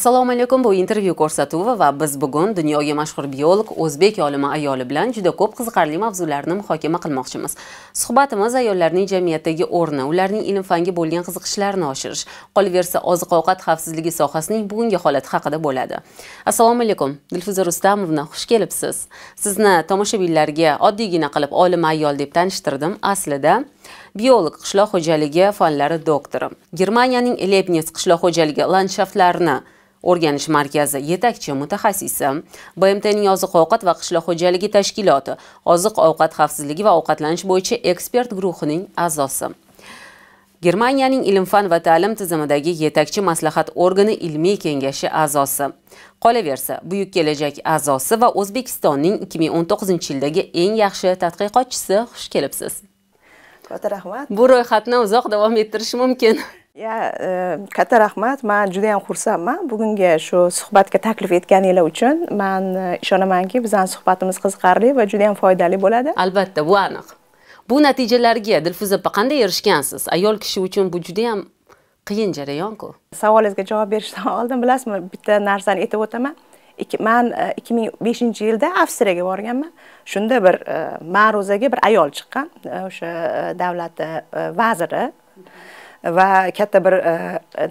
assalomu alaykum bu intervyu ko'rsatuvi va biz bugun dunyoga mashhur biolog o'zbek olimi ayoli bilan juda ko'p qiziqarli mavzularni muhokama qilmoqchimiz suhbatimiz ayollarning jamiyatdagi o'rni ularning ilm fanga bo'lgan qiziqishlarini oshirish qolaversa oziq ovqat xavfsizligi sohasining bugungi holati haqida bo'ladi assalomu alaykum dilfuza rustamovna xush kelibsiz sizni tomoshabinlarga oddiygina qilib olim ayol deb tanishtirdim aslida biolog qishloq xo'jaligi fanlari doktori germaniyaning lebnis qishloq xo'jaligi landshaftlarini o'rganish markazi yetakchi mutaxassisi bmtning oziq ovqat va qishloq xo'jaligi tashkiloti oziq ovqat xavfsizligi va ovqatlanish bo'yicha ekspert guruhining a'zosi germaniyaning ilm fan va ta'lim tizimidagi yetakchi maslahat organi ilmiy kengashi a'zosi qolaversa buyuk kelajak a'zosi va o'zbekistonning 2019 yildagi eng yaxshi tadqiqotchisi xush kelibsiz katta rahmat bu ro'yxatni uzoq davom ettirish mumkin ya e, katta rahmat man juda yam xursandman bugungi shu suhbatga taklif etganinglar uchun man e, ishonamanki bizani suhbatimiz qiziqarli va juda yam foydali bo'ladi albatta bu aniq bu natijalarga dilfuza opa qanday erishgansiz ayol kishi uchun bu juda yam qiyin jarayonku savolingizga javob berishdan oldin bilasizmi bitta narsani aytib o'taman man e, ikki ming beshinchi yilda avstriyaga borganman shunda bir ma'ruzaga bir ayol chiqqan o'sha davlat vaziri va katta bir e,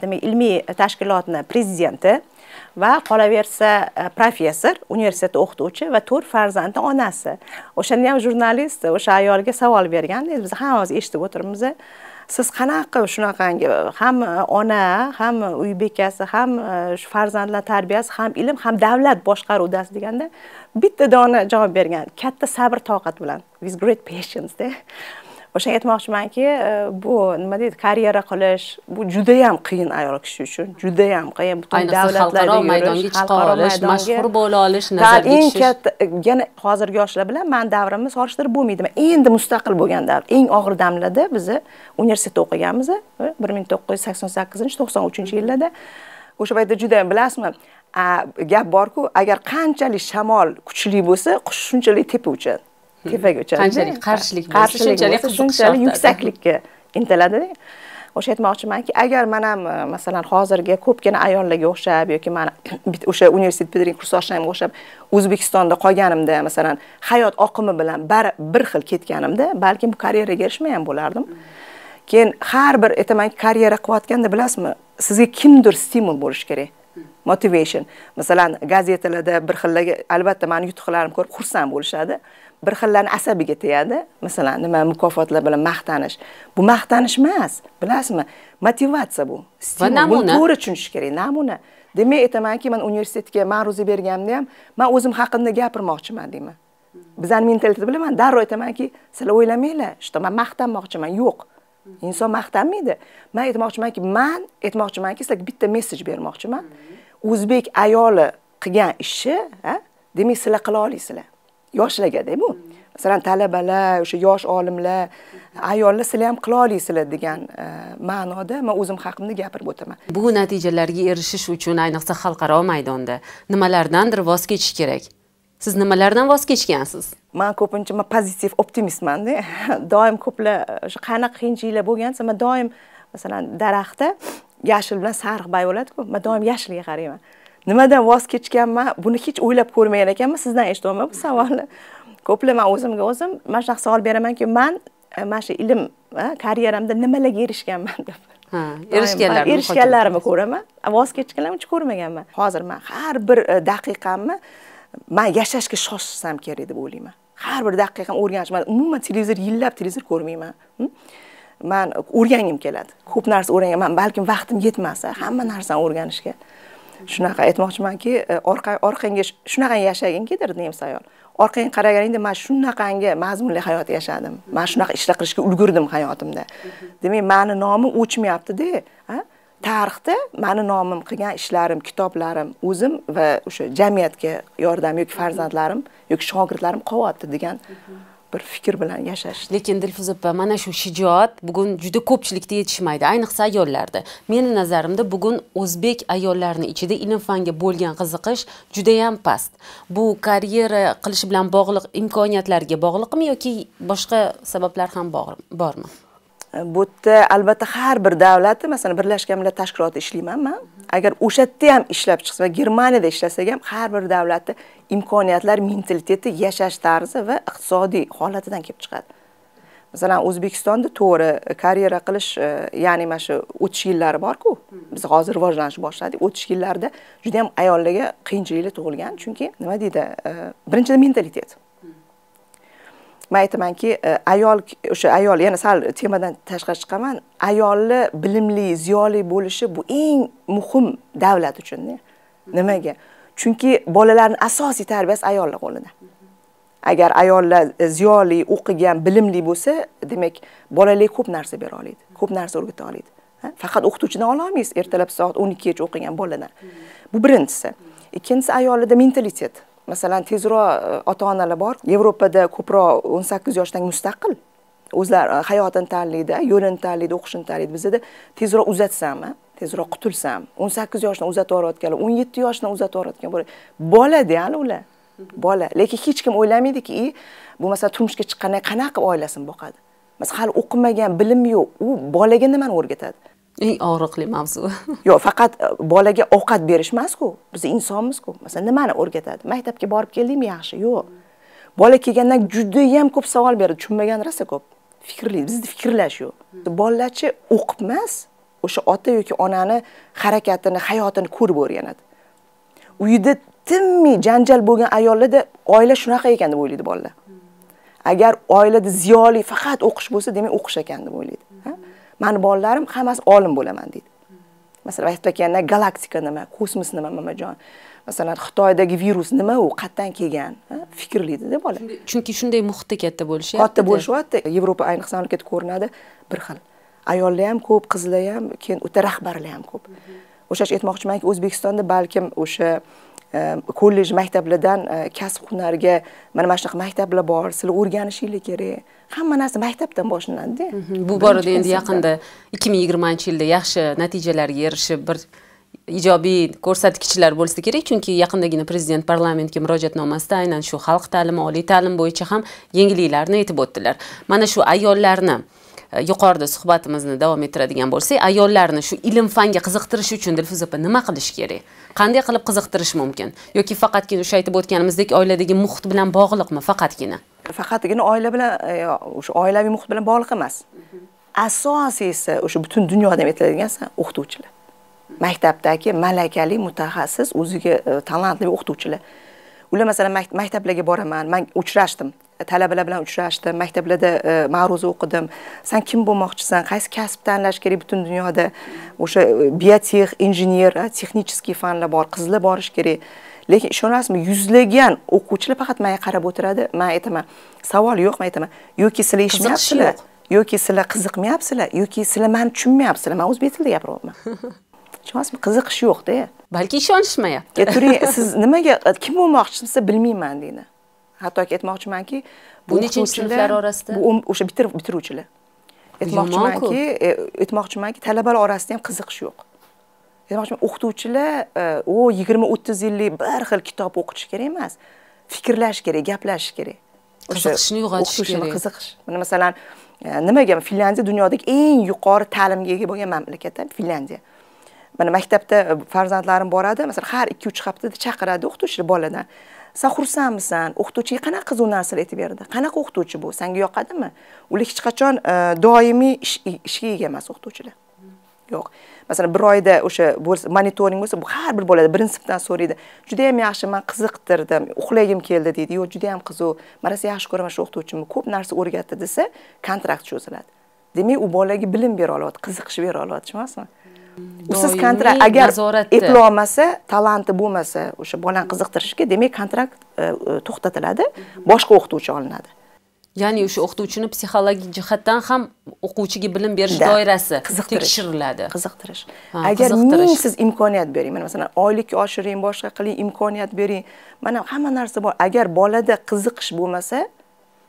demak ilmiy tashkilotni prezidenti va qolaversa e, professor universitetda o'qituvchi va to'rt farzandni onasi o'shanda ham jurnalist o'sha ayolga savol bergan biz hammamiz eshitib o'tiribmiz siz qanaqa shunaqangi ham e, ona ham uy bekasi ham shu farzandlar tarbiyasi ham ilm ham davlat boshqaruvdasi deganda bitta dona javob bergan katta sabr toqat bilan with great patience o'sha aytmoqchimanki e, bu nima deydi karyera qilish bu juda yam qiyin ayol kishi uchun juda yam qiyin butun davlatlarda maydonga chiqa olish mashhur bo'la olish nazarga eng katta yana hozirgi yoshlar bilan mani davrimni solishtirib bo'lmaydi endi mustaqil bo'lgan davr eng og'ir damlarda bizni universitetda o'qiganmiz e, bir ming to'qqiz yuz sakson sakkizinchi to'qson uchinchi mhmm. yillarda o'sha paytda juda yam bilasizmi gap borku agar qanchalik shamol kuchli bo'lsa qush shunchalik tepuvchi Hmm. tepaga uchadi qanchalik qarshilik qarshilik shunchalik yuksaklikka intiladi o'sha aytmoqchimanki agar man ham e, masalan hozirgi ko'pgina ayollarga o'xshab yoki man o'sha universitet bitirgan kursdoshlarimga o'xshab o'zbekistonda qolganimda masalan hayot oqimi bilan bir xil ketganimda balkim bu karyeraga erishmagan bo'lardim keyin har bir aytamanki karyera qilayotganda bilasizmi sizga kimdir stimul bo'lishi kerak motivation masalan gazetalarda bir xillarga albatta mani yutuqlarimni ko'rib xursand bo'lishadi bir xillarni asabiga tegadi masalan nima mukofotlar bilan maqtanish bu maqtanish emas bilasizmi motivatsiya bu stimul to'g'ri tushunish kerak namuna demak aytamanki man universitetga ma'ruza berganimda ham man o'zim haqimda gapirmoqchiman deyman bizani mentalitetni bilaman darrov aytamanki sizlar o'ylamanglar что man maqtanmoqchiman yo'q inson maqtanmaydi man aytmoqchimanki man aytmoqchimanki sizlarga bitta messej bermoqchiman o'zbek ayoli qilgan ishi demak sizlar qila olasizlar yoshlargada bu masalan talabalar o'sha yosh olimlar ayollar sizlar ham qila olasizlar degan e, ma'noda man o'zim haqimda gapirib o'taman bu natijalarga erishish uchun ayniqsa xalqaro maydonda nimalardandir voz kechish kerak siz nimalardan voz kechgansiz man ko'pincha man pozitiv optimistmanda doim ko'plar o'sha qanaqa qiyinchiliklar bo'lgansa man doim masalan daraxtda yashil bilan sariq bay bo'ladiku man doim yashilga qarayman nimadan voz kechganman buni hech o'ylab ko'rmagan ekanman sizdan eshitganman bu savolni ko'plar man o'zimga o'zim mana shunaqa savol beramanki man e, mana shu ilm e, karyeramda nimalarga erishganman deb erishganlar erishganlarimni ko'raman voz kechganlarni hech ko'rmaganman hozir man har bir e, daqiqamni man yashashga shoshsam kerak deb o'ylayman har bir daqiqam o'rganish man umuman televizor yillab televizor ko'rmayman hm? man o'rgangim keladi ko'p narsa o'rganganman balkim vaqtim yetmasa hamma narsani o'rganishga shunaqa aytmoqchimanki e, orqa orqangga shunaqa yashaginki nemis ayol orqangga qaraganingda man shunaqangi mazmunli hayot yashadim man shunaqa ishlar qilishga ulgurdim hayotimda demak mani nomim o'chmayaptida tarixda mani nomim qilgan ishlarim kitoblarim o'zim va o'sha jamiyatga yordam yoki farzandlarim yoki shogirdlarim qolyapti degan bir fikr bilan yashash lekin dilfuza opa mana shu shijoat bugun juda ko'pchilikda yetishmaydi ayniqsa ayollarda meni nazarimda bugun o'zbek ayollarini ichida ilm fanga bo'lgan qiziqish judayam past bu karyera qilish bilan bog'liq imkoniyatlarga bog'liqmi yoki boshqa sabablar ham bormi bu yerda albatta har bir davlatni masalan birlashgan millatlar tashkiloti ishlayman men. agar o'sha yerda ham ishlab chiqsa va germaniyada ishlasak ham har bir davlatni imkoniyatlari mentaliteti yashash tarzi va iqtisodiy holatidan kelib chiqadi masalan o'zbekistonda to'g'ri karyera qilish e, ya'ni mana shu o'tish yillari borku biz hozir rivojlanish boshladik o'tish yillarida juda yam ayollarga qiyinchiliklar tug'ilgan chunki nima deydi e, birinchidan mentalitet man aytamanki e, ayol o'sha ayol yana sal temadan tashqari chiqaman ayolni bilimli ziyoli bo'lishi bu eng muhim davlat uchun nimaga chunki bolalarni asosiy tarbiyasi ayolni qo'lida agar ayollar e, ziyoli o'qigan bilimli bo'lsa demak bolalar ko'p narsa bera oladi ko'p narsa o'rgata oladi faqat o'qituvchidan ola olmaysiz ertalab soat o'n ikkigacha o'qigan boladan bu birinchisi ikkinchisi ayollarda mentalitet masalan tezroq e, ota onalar bor yevropada ko'proq 18 yoshdan mustaqil o'zlar e, hayotini tanlaydi yo'lini tanlaydi o'qishini tanlaydi bizada tezroq uzatsammi tezroq qutulsam 18 yoshdan uzatib yuborayotganlar 17 yoshdan uzatib yuborayotgan bolada hali ular bola lekin hech kim o'ylamaydiki bu masalan turmushga chiqqandan qanaqa qilib oilasini boqadi masalan hali o'qimagan bilimi yo'q u bolaga nimani o'rgatadi eng og'riqli mavzu yo'q faqat e, bolaga ovqat berish emasku biz insonmizku masalan nimani o'rgatadi maktabga borib keldingmi yaxshi yo'q bola kelgandan judayam ko'p savol beradi tushunmagan rosa ko'p fikrli bizda fikrlash yo'q bolalarchi o'qib emas o'sha ota yoki onani harakatini hayotini ko'rib o'rganadi uyida tinmay janjal bo'lgan ayollarda oila shunaqa ekan deb o'ylaydi bolalar agar oilada ziyoli faqat o'qish bo'lsa demak o'qish ekan deb o'ylaydi mani bolalarim hammasi olim bo'laman deydi masalan aytib galaktika nima kosmos nima mamajon masalan xitoydagi virus nima u qayerdan kelgan fikrlaydida bola chunki shunday muhitda katta bo'lishyapti katta bo'lishyapti yevropa ayniqsa mamlakatda ko'rinadi bir xil ayollar ham ko'p qizlar ham keyin o'ta rahbarlar ham ko'p o'sha aytmoqchimanki o'zbekistonda balkim o'sha kollej maktablardan kasb hunarga mana mana shunaqa maktablar bor sizlar o'rganishinglar kerak hamma narsa maktabdan boshlanadida bu borada endi yaqinda ikki ming yigirmanchi yilda yaxshi natijalarga erishib bir ijobiy ko'rsatkichlar bo'lsa kerak chunki yaqindagina prezident parlamentga murojaatnomasida aynan shu xalq ta'limi oliy ta'lim bo'yicha ham yengilliklarni aytib o'tdilar mana shu ayollarni E, yuqorida suhbatimizni davom ettiradigan bo'lsak ayollarni shu ilm fanga qiziqtirish uchun dilfuza opa nima qilish kerak qanday qilib qiziqtirish mumkin yoki faqatgina o'sha aytib o'tganimizdek oiladagi muhit bilan bog'liqmi faqatgina faqatgina oila bilan e, o'sha oilaviy muhit bilan bog'liq emas asosiysi o'sha butun dunyoda ham o'qituvchilar maktabdagi malakali mutaxassis o'ziga e, talantli o'qituvchilar ular masalan maktablarga boraman man uchrashdim talabalar bilan uchrashdim maktablarda e, ma'ruza o'qidim san kim bo'lmoqchisan qaysi kasb tanlash kerak butun dunyoda o'sha e, biotex injener texnicheskiy fanlar bor qizlar borish kerak lekin ishonasizmi yuzlagan o'quvchilar faqat manga qarab o'tiradi man aytaman savol yo'q man aytaman yoki sizlar eshitmayapsizlar yoki sizlar qiziqmayapsizlar yoki sizlar mani tushunmayapsizlar man o'zbek tilida gapiryapman tushunyapsizmi qiziqish yo'qda balki ishonishmayapti turing siz nimaga kim bo'lmoqchisiz bilmayman deydi hattoki aytmoqchimanki bu nechinchi sinflar orasida bu um, o'sha bitiruvchilar aytmoqchimanki e, aytmoqchimanki talabalar orasida ham qiziqish yo'q aytmoqchiman o'qituvchilar u e, yigirma o'ttiz yillik bir xil kitob o'qitish kerak emas fikrlash kerak gaplashish kerak qiziqishni uyg'otish kerak qiziqish masalan e, nimaga finlyandiya dunyodagi eng yuqori ta'limga ega bo'lgan mamlakat finlyandiya mana maktabda farzandlarim boradi masalan har ikki uch haftada chaqiradi o'qituvchilar boladan san xursandmisan o'qituvchiga qanaqa qiziq narsalar aytib berdi qanaqa o'qituvchi bu sanga yoqadimi ular hech qachon e, doimiy ishga ega emas o'qituvchilar yo'q masalan bir oyda o'sha monitoring bo'lsa bu har bir bolada prinsipdan so'raydi judayam yaxshi man qiziqtirdim uxlagim keldi deydi yo'q judayam qiziq man rosa yaxshi ko'raman shu o'qituvchimni ko'p narsa o'rgatdi desa kontrakt cho'ziladi demak u bolaga bilim bera olyapti qiziqish bera olyapti tushunyapsizmi usiz kontrakt agar eplay olmasa talanti bo'lmasa o'sha bolani qiziqtirishga demak kontrakt e, e, to'xtatiladi boshqa o'qituvchi olinadi ya'ni o'sha o'qituvchini psixologik jihatdan ham o'quvchiga bilim berish doirasi tekshiriladi qiziqtirish agar ming siz imkoniyat bering mana masalan oylik oshiring boshqa qiling imkoniyat bering mana hamma narsa bor agar bolada qiziqish bo'lmasa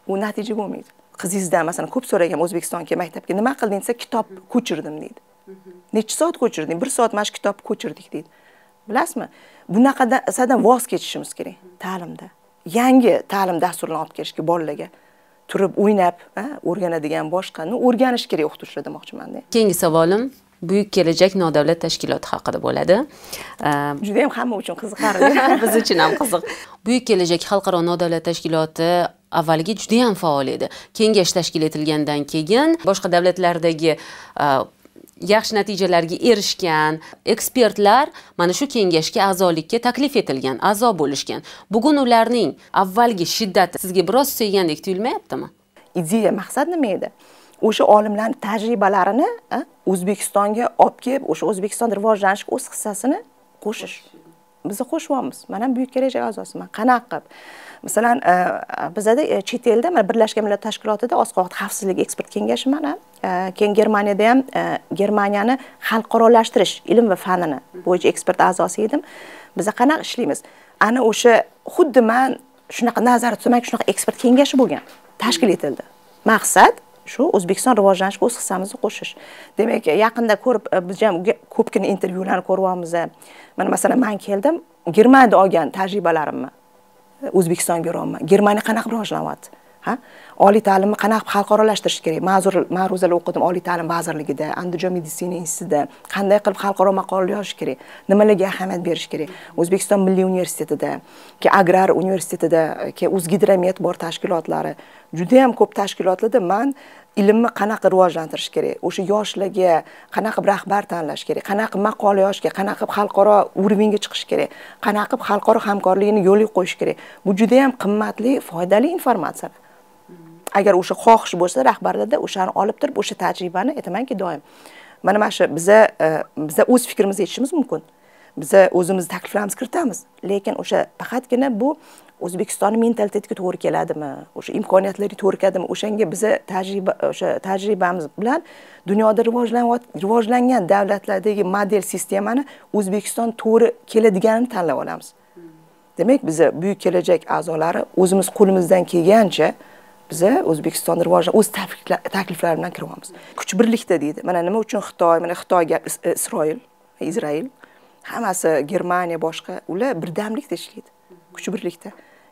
u natija bo'lmaydi qizingizdan masalan ko'p so'ragan o'zbekistonga maktabga nima qilding desa kitob ko'chirdim deydi necha soat ko'chirding bir soat mana shu kitobni ko'chirdik deydi bilasizmi bunaqasadan voz kechishimiz kerak ta'limda yangi ta'lim dasturini olib kelishga bolalarga turib o'ynab o'rganadigan boshqani o'rganish kerak o'qituvchilar demoqchimanda keyingi savolim buyuk kelajak nodavlat tashkiloti haqida bo'ladi juda ham hamma uchun qiziqarli biz uchun ham qiziq buyuk kelajak xalqaro nodavlat tashkiloti avvaliga juda ham faol edi kengash tashkil etilgandan keyin boshqa davlatlardagi e, yaxshi natijalarga erishgan ekspertlar mana shu kengashga a'zolikka taklif etilgan a'zo bo'lishgan bugun ularning avvalgi shiddati sizga biroz susaygandek tuyulmayaptimi ideya maqsad nima edi o'sha olimlarni tajribalarini o'zbekistonga olib kelib o'sha o'zbekiston rivojlanishiga o'z hissasini qo'shish biz qo'shyapmiz man ham buyuk kelajak a'zosiman qanaqa qilib masalan e, bizada e, chet elda mana birlashgan millatlar tashkilotida oziq xavfsizlik ekspert kengashi mana e, keyin germaniyada ham germaniyani xalqarolashtirish ilm va fanini bo'yicha ekspert a'zosi edim biza qanaqa ishlaymiz ana o'sha xuddi man shunaqa nazarda tutmak shunaqa ekspert kengashi bo'lgan tashkil etildi maqsad shu o'zbekiston rivojlanishiga o'z hissamizni qo'shish demak yaqinda ko'rib biz ham ko'pgina intervyularni ko'ryapmiz mana masalan man keldim germaniyada olgan tajribalarimni o'zbekistonga urolman germaniya qanaqa rivojlanyapti ha oliy ta'limni qanaqa xalqaroshtirish kerak ma'zur ma'ruzalar o'qidim oliy ta'lim vazirligida andijon meditsina institutida qanday qilib xalqaro maqolalar yozish kerak nimalarga ahamiyat berish kerak o'zbekiston milliy universitetida ki agrar universitetida ki o'zgidromet bor tashkilotlari juda ko'p tashkilotlarda man ilmni qanaqa rivojlantirish kerak o'sha yoshlarga qanaqa rahbar tanlash kerak qanaqa maqola kerak qanaqa xalqaro уровеньga chiqish kerak qanaqa xalqaro hamkorlikni yo'lga qo'yish kerak bu juda yam qimmatli foydali informatsiya agar o'sha xohish bo'lsa rahbarlarda o'shani olib turib o'sha tajribani aytamanki doim mana mana shu biza e, biza o'z fikrimizni aytishimiz mumkin biza o'zimizni takliflarimizni kiritamiz lekin o'sha faqatgina bu o'zbekistonni mentalitetiga to'g'ri keladimi o'sha imkoniyatlarga to'g'ri keladimi o'shanga biz tajriba o'sha tajribamiz bilan dunyoda rivojlangan davlatlardagi model sistemani o'zbekiston to'g'ri keladiganini tanlab olamiz demak biz buyuk kelajak a'zolari o'zimiz qo'limizdan kelgancha biz o'zbekistonni rivojlan o'z takliflari bilan kiryapmiz kuch birlikda deydi mana nima uchun xitoy mana xitoyga e, isroil izrail hammasi germaniya boshqa ular birdamlikda ishlaydi kuch birlikda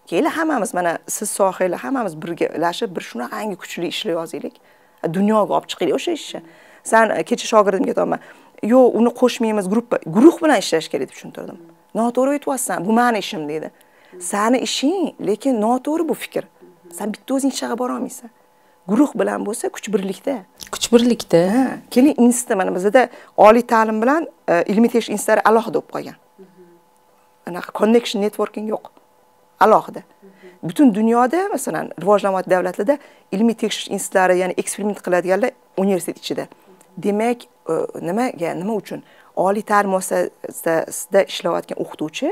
kelinglar hammamiz mana siz sohanglar hammamiz birgalashib bir shunaqangi kuchli ishlar yozaylik dunyoga olib chiqaylik o'sha ishni san e, kecha shogirdimga aytyapman yo'q uni qo'shmaymiz gruppa guruh bilan ishlash kerak deb tushuntirdim noto'g'ri aytyapsan bu mani ishim deydi sani ishing lekin noto'g'ri bu fikr san bitta o'zing ishga bora olmaysan guruh bilan bo'lsa kuch birlikda kuch birlikda keling institut mana bizada oliy ta'lim bilan e, ilmiy tekshirish institutlari alohida bo'lib qolgan anaqa connection networking yo'q alohida butun dunyoda masalan rivojlanayotgan davlatlarda ilmiy tekshirish institutlari ya'ni eksperiment qiladiganlar universitet ichida demak e, nimaga nima uchun oliy ta'lim muassasasida ishlayotgan o'qituvchi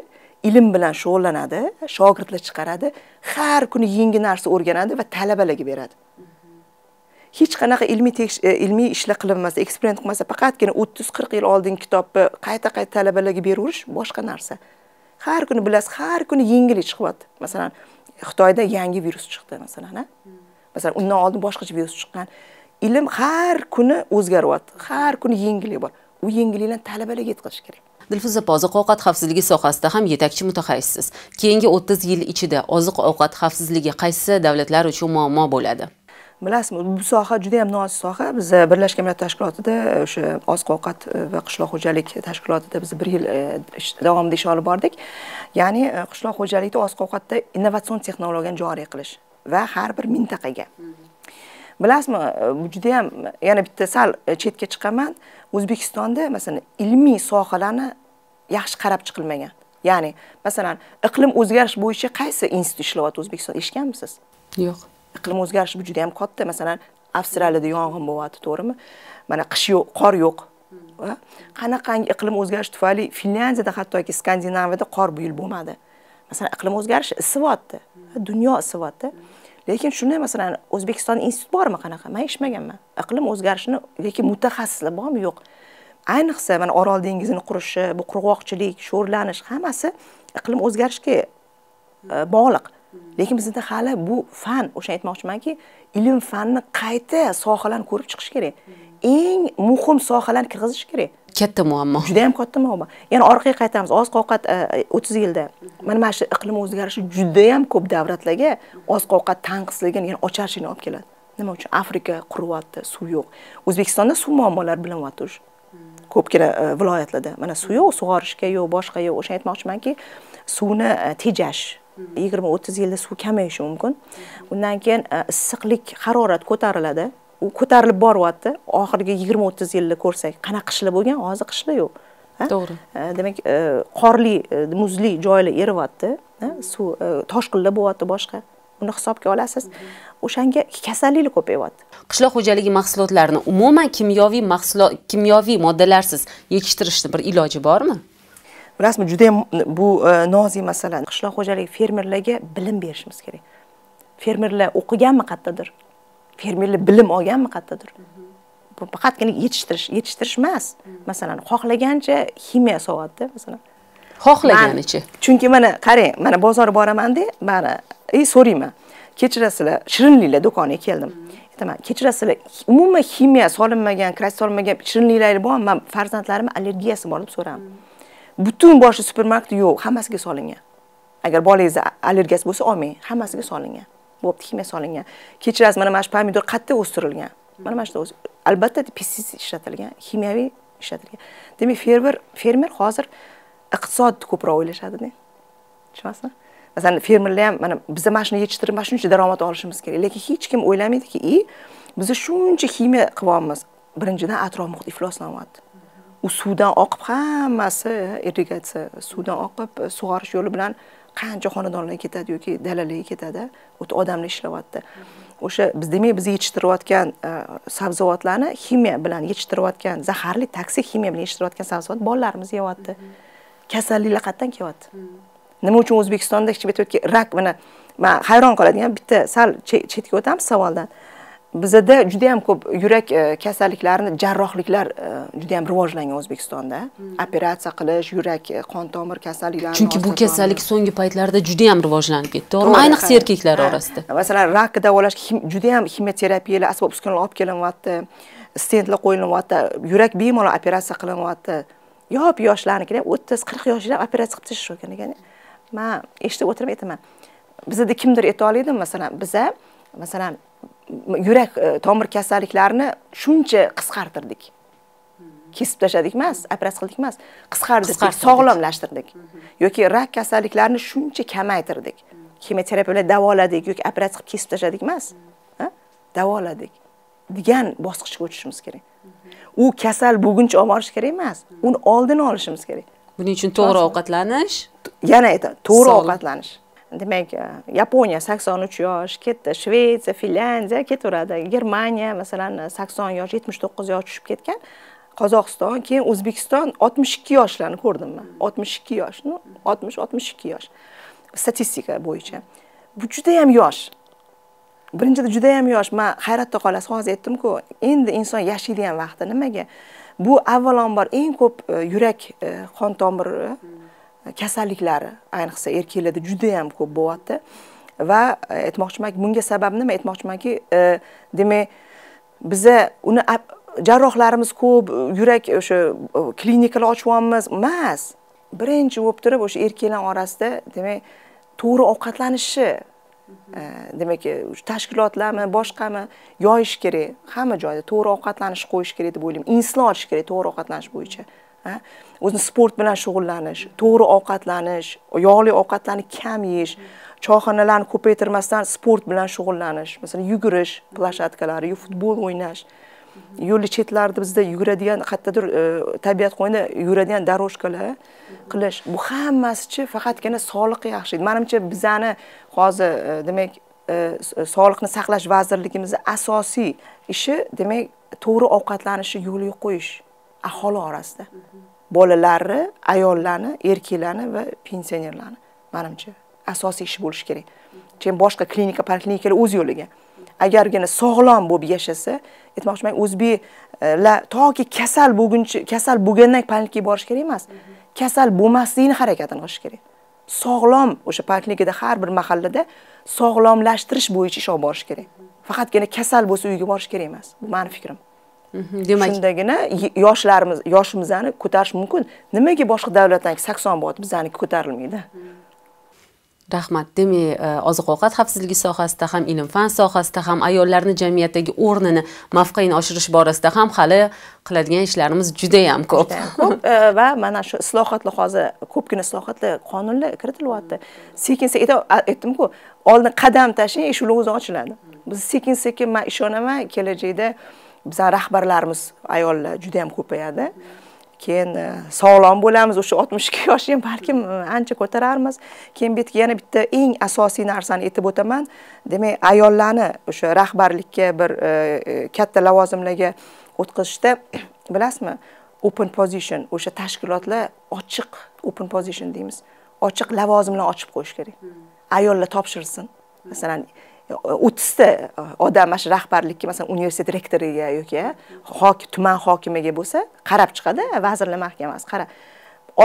ilm bilan shug'ullanadi shogirdlar chiqaradi har kuni yangi narsa o'rganadi va talabalarga beradi hech qanaqa ilmiy e, ilmiy ishlar qilinmasa eksperiment qilmasa faqatgina o'ttiz qirq yil oldingi kitobni qayta qayta talabalarga beraverish boshqa narsa har kuni bilasiz har kuni yangilik chiqyapti masalan xitoyda yangi virus chiqdi masalan a masalan undan oldin boshqacha virus chiqqan ilm har kuni o'zgaryapti har kuni yangilik bor u yangiliklarni talabalarga yetkazish kerak dilfuza opa oziq ovqat xavfsizligi sohasida ham yetakchi mutaxassissiz keyingi o'ttiz yil ichida oziq ovqat xavfsizligi qaysi davlatlar uchun muammo bo'ladi bilasizmi bu soha juda yam nozik soha biz e, birlashgan millatlar tashkilotida o'sha oziq ovqat e, va qishloq xo'jalik tashkilotida biz bir yil e, davomida ish olib bordik ya'ni qishloq xo'jalikda oziq ovqatda innovatsion texnologiyani joriy qilish va har bir mintaqaga bilasizmi bu juda yam yana bitta sal chetga chiqaman o'zbekistonda masalan ilmiy sohalarni yaxshi qarab chiqilmagan ya'ni masalan iqlim o'zgarish bo'yicha qaysi institut ishlayapti o'zbekistonda eshitganmisiz yo'q iqlim o'zgarishi bu juda ham katta masalan avstraliyada yong'in bo'lyapti to'g'rimi mana qish yo'q qor yo'q qanaqangi iqlim o'zgarishi tufayli finlyandiyada hattoki skandinaviyada qor bu yil bo'lmadi masalan iqlim o'zgarishi isiyapti dunyo isiyapti lekin shunday masalan o'zbekistonda institut bormi qanaqa man eshitmaganman iqlim o'zgarishini lekin mutaxassislar bormi yo'q ayniqsa mana orol dengizini qurishi bu qurg'oqchilik sho'rlanish hammasi iqlim o'zgarishga e, bog'liq lekin bizda hali bu fan o'sha aytmoqchimanki ilm fanni qayta sohalarni ko'rib chiqish kerak eng muhim sohalarni kirgizish kerak katta muammo juda yam katta muammo yana orqaga qaytamiz oziq ovqat e, o'ttiz yilda mana mana shu iqlim o'zgarishi judayam ko'p davlatlarga oziq ovqat tanqisligini yana ocharchilikni olib keladi nima uchun afrika quriyapti suv yo'q o'zbekistonda suv muammolari bilinyapti уже ko'pgina e, viloyatlarda mana suv yo'q sug'orishga yo'q boshqa yo'q o'sha aytmoqchimanki suvni e, tejash yigirma o'ttiz yilda suv kamayishi mumkin undan keyin e, issiqlik harorat ko'tariladi u ko'tarilib boryapti oxirgi yigirma o'ttiz yilni ko'rsak qanaqa qishlar bo'lgan hozir qishlar yo'q to'g'ri e, demak e, qorli muzli joylar eriyapti suv toshqinlar bo'lyapti boshqa buni hisobga olasiz o'shanga kasalliklar ko'payyapti qishloq xo'jaligi mahsulotlarini umuman kimyoviy mahsulot kimyoviy moddalarsiz yetishtirishni bir iloji bormi bilasizmi juda ham bu e, nozik masala qishloq xo'jaligi fermerlarga bilim berishimiz kerak fermerlar o'qiganmi qayerdadir fermerlar bilim olganmi qayerdadir bu faqatgina yetishtirish yetishtirish emas masalan xohlagancha ximiya sovatda masalan xohlaganicha chunki mana qarang mana bozor boramanda mana и so'rayman kechirasizlar shirinliklar do'koniga keldim aytaman kechirasizlar umuman ximiya solinmagan krass solinmagan shirinliklar bormi man farzandlarimni allergiyasi bor deb so'raman butun boshli supermarket yo'q hammasiga solingan agar bolangizni allergiyasi bo'lsa olmang hammasiga solingan bo'pti kimya solingan kechirasiz mana mana shu pomidor qayerda o'stirilgan mana mana shu albatta pestitsid ishlatilgan kimyoviy ishlatilgan demak fermer fermer hozir iqtisodni ko'proq o'ylashadida tushunyapsizmi masalan fermerlar ham mana biza mana shuni yetishtirib mana shuncha daromad olishimiz kerak lekin hech kim o'ylamaydiki и biz shuncha ximiya qilyapmiz birinchidan atrof muhit ifloslanyapti u suvdan oqib hammasi irrigatsiya suvdan oqib e, sug'orish yo'li bilan qancha xonadonlar ketadi yoki dalalarga ketadi o'ta odamlar ishlayapti o'sha biz demak biz yetishtirayotgan e, sabzavotlarni ximiya bilan yetishtirayotgan zaharli toksik ximiya bilan yetishtirayotgan sabzavot bolalarimiz yeyapti kasalliklar qayerdan kelyapti nima uchun o'zbekistonda hech qayerda rak mana man hayron qoladigan bitta sal chetga o'tamiz savoldan bizada juda ham ko'p yurak e, kasalliklarini jarrohliklar e, juda ham rivojlangan o'zbekistonda mm-hmm. operatsiya qilish yurak e, qon tomir kasalliklari chunki bu kasallik so'nggi paytlarda juda ham rivojlanib ketdi to'g'rimi ayniqsa erkaklar orasida masalan rakni davolashga juda ham ximioterapiyalar asbob uskunalar olib kelinyapti stentlar qo'yilyapti yurak bemalol operatsiya qilinyapti yop yoshlarnikida o'ttiz qirq yoshda operatsiya qilib tashlash mumkin ekan man eshitib o'tirib aytaman bizada kimdir aytolaydimi masalan biza masalan yurak e, tomir kasalliklarini shuncha qisqartirdik kesib tashladik emas operatsiya qildik emas qisqartirdik sog'lomlashtirdik yoki rak kasalliklarini shuncha kamaytirdik kimoterapiya bilan davoladik yoki operatsiya qilib kesib tashladik emas davoladik degan bosqichga o'tishimiz kerak u kasal bo'lguncha olib borish kerak emas uni oldini olishimiz kerak buning uchun to'g'ri ovqatlanish yana aytaman to'g'ri ovqatlanish demak e, yaponiya sakson uch yosh ketdi shvetsiya finlyandiya ketaveradi germaniya masalan e, sakson yosh yetmish to'qqiz yosh tushib ketgan qozog'iston keyin o'zbekiston oltmish ikki yoshlarni ko'rdim man oltmish ikki yosh ну oltmish oltmish ikki yosh statistika bo'yicha bu judayam yosh birinchidan judayam yosh man hayratda qolasiz hozir aytdimku endi inson yashaydigan vaqti nimaga bu avvalambor eng ko'p e, yurak qon tomiri kasalliklari ayniqsa erkaklarda juda yam ko'p bo'lyapti va e, aytmoqchimanki bunga sabab nima aytmoqchimanki e, demak biza uni jarrohlarimiz ko'p e, yurak o'sha klinikalar ochyapmiz emas birinchi bo'lib turib o'sha erkaklar orasida demak to'g'ri ovqatlanishi demak tashkilotlarmi boshqami yoyish kerak hamma joyda to'g'ri ovqatlanish qo'yish kerak deb o'ylayman insulin ochish kerak to'g'ri ovqatlanish bo'yicha o'zini sport bilan shug'ullanish to'g'ri ovqatlanish yog'li ovqatlarni kam yeyish choyxonalarni ko'paytirmasdan sport bilan shug'ullanish masalan yugurish plashadkalar yo futbol o'ynash yo'lni chetlarida bizda yuguradigan qayerdadir e, tabiat qo'ynida yuguradigan дорожкаlar qilish bu hammasichi faqatgina sog'liqqa yaxshi manimcha bizani hozir e, demak e, sog'liqni saqlash vazirligimizni asosiy ishi demak to'g'ri ovqatlanishni yo'lga qo'yish aholi orasida bolalarni ayollarni erkaklarni va pensionerlarni manimcha asosiy ish bo'lishi kerak keyin boshqa klinika poliklinikalar o'z yo'liga agargina sog'lom bo'lib yashasa aytmoqchiman o'zbeklar e, toki kasal bo'lguncha kasal bo'lgandan poliklinikaga borish kerak emas kasal bo'lmaslikni harakatini qilish kerak sog'lom o'sha poliklinikada har bir mahallada sog'lomlashtirish bo'yicha ish olib borish kerak faqatgina kasal bo'lsa uyga borish kerak emas bu mani fikrim demak shundagina yoshlarimiz yoshimizni ko'tarish mumkin nimaga boshqa davlatlarniki sakson bo'lyapti bizaniki ko'tarilmaydi rahmat demak e, oziq ovqat xavfsizligi sohasida ham ilm fan sohasida ham ayollarni jamiyatdagi o'rnini mavqeini oshirish borasida ham hali qiladigan ishlarimiz judayam ko'p e, va mana shu islohotlar hozir ko'pgina islohotlar qonunlar kiritilyapti sekin sekin aytdimku oldin qadam tashlang eshiklar o'zi ochiladi biz sekin sekin man ishonaman kelajakda bizar rahbarlarimiz ayollar juda yam ko'payadi keyin e, sog'lom bo'lamiz o'sha oltmish ikki yoshni ham balkim ancha ko'tararmiz keyin bu yerga yana bitta eng asosiy narsani aytib o'taman demak ayollarni o'sha rahbarlikka bir e, e, katta lavozimlarga o'tkazishda bilasizmi open position o'sha tashkilotlar ochiq open position deymiz ochiq lavozimlar ochib qo'yish kerak hmm. ayollar topshirsin masalan o'ttizta e, odam mana shu rahbarlikka masalan universitet rektoriga yoki e, hokim tuman hokimiga bo'lsa qarab chiqadi vazirlar mahkamasi qara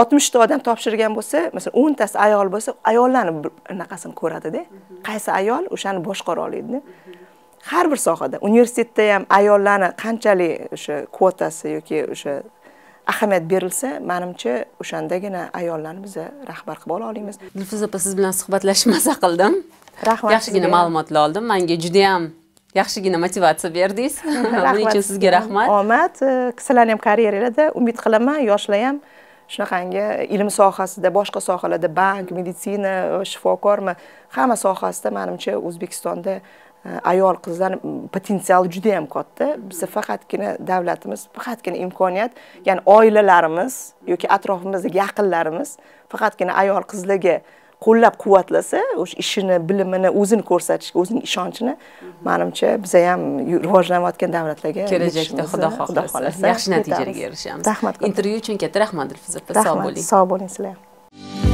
oltmishta odam topshirgan bo'lsa masalan o'ntasi ayol bo'lsa ayollarni anaqasini ko'radida qaysi ayol o'shani boshqara oladida har bir sohada universitetda ham ayollarni qanchalik o'sha kvotasi yoki o'sha ahamiyat berilsa manimcha o'shandagina ayollarni biza rahbar qilib ola olamiz dilfuza opa siz bilan suhbatlashib maza qildim rahmat yaxshigina ma'lumotlar oldim manga judayam yaxshigina motivatsiya berdingiz buning uchun sizga rahmat omad e, sizlarni ham karyeranglarda umid qilaman yoshlar ham shunaqangi ilm sohasida boshqa sohalarda bank meditsina e, shifokormi hamma sohasida manimcha o'zbekistonda e, ayol qizlar potensiali juda yam katta biza faqatgina davlatimiz faqatgina imkoniyat ya'ni oilalarimiz yoki atrofimizdagi yaqinlarimiz faqatgina ayol qizlarga qo'llab quvvatlasa o'sha ishini bilimini o'zini ko'rsatishga o'zining ishonchini manimcha biza ham rivojlanayotgan davlatlarga kelajakda xudo xohlasa yaxshi natijalarga erishamiz rahmat intervyu uchun katta rahmat dilfuza opa sog' bo'ling sog' bo'ling sizlar ham